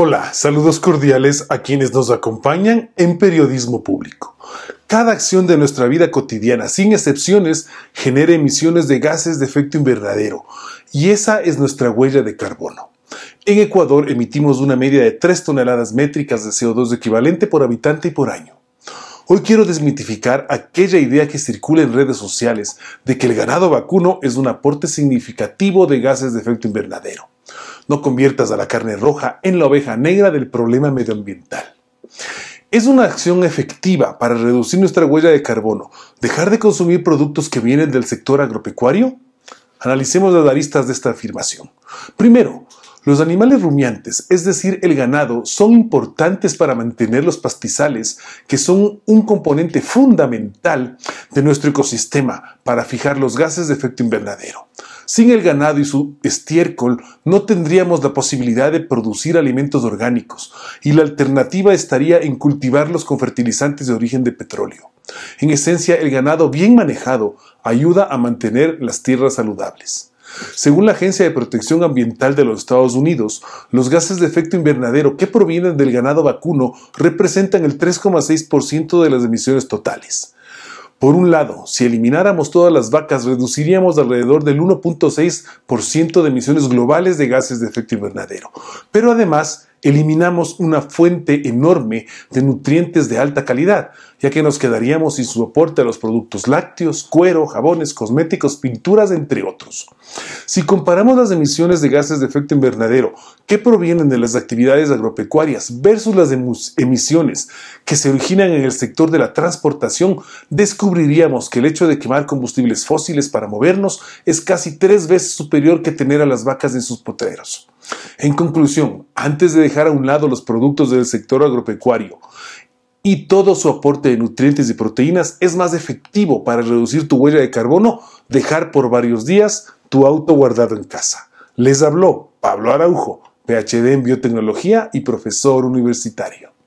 Hola, saludos cordiales a quienes nos acompañan en Periodismo Público. Cada acción de nuestra vida cotidiana, sin excepciones, genera emisiones de gases de efecto invernadero y esa es nuestra huella de carbono. En Ecuador emitimos una media de 3 toneladas métricas de CO2 equivalente por habitante y por año. Hoy quiero desmitificar aquella idea que circula en redes sociales de que el ganado vacuno es un aporte significativo de gases de efecto invernadero. No conviertas a la carne roja en la oveja negra del problema medioambiental. Es una acción efectiva para reducir nuestra huella de carbono. ¿Dejar de consumir productos que vienen del sector agropecuario? Analicemos las aristas de esta afirmación. Primero, los animales rumiantes, es decir, el ganado, son importantes para mantener los pastizales, que son un componente fundamental de nuestro ecosistema para fijar los gases de efecto invernadero. Sin el ganado y su estiércol no tendríamos la posibilidad de producir alimentos orgánicos y la alternativa estaría en cultivarlos con fertilizantes de origen de petróleo. En esencia, el ganado bien manejado ayuda a mantener las tierras saludables. Según la Agencia de Protección Ambiental de los Estados Unidos, los gases de efecto invernadero que provienen del ganado vacuno representan el 3,6% de las emisiones totales. Por un lado, si elimináramos todas las vacas, reduciríamos alrededor del 1.6% de emisiones globales de gases de efecto invernadero. Pero además, eliminamos una fuente enorme de nutrientes de alta calidad, ya que nos quedaríamos sin su aporte a los productos lácteos, cuero, jabones, cosméticos, pinturas, entre otros. Si comparamos las emisiones de gases de efecto invernadero que provienen de las actividades agropecuarias versus las emisiones que se originan en el sector de la transportación, descubriríamos que el hecho de quemar combustibles fósiles para movernos es casi tres veces superior que tener a las vacas en sus potreros. En conclusión, antes de dejar a un lado los productos del sector agropecuario y todo su aporte de nutrientes y proteínas, es más efectivo para reducir tu huella de carbono dejar por varios días tu auto guardado en casa. Les habló Pablo Araujo, PhD en biotecnología y profesor universitario.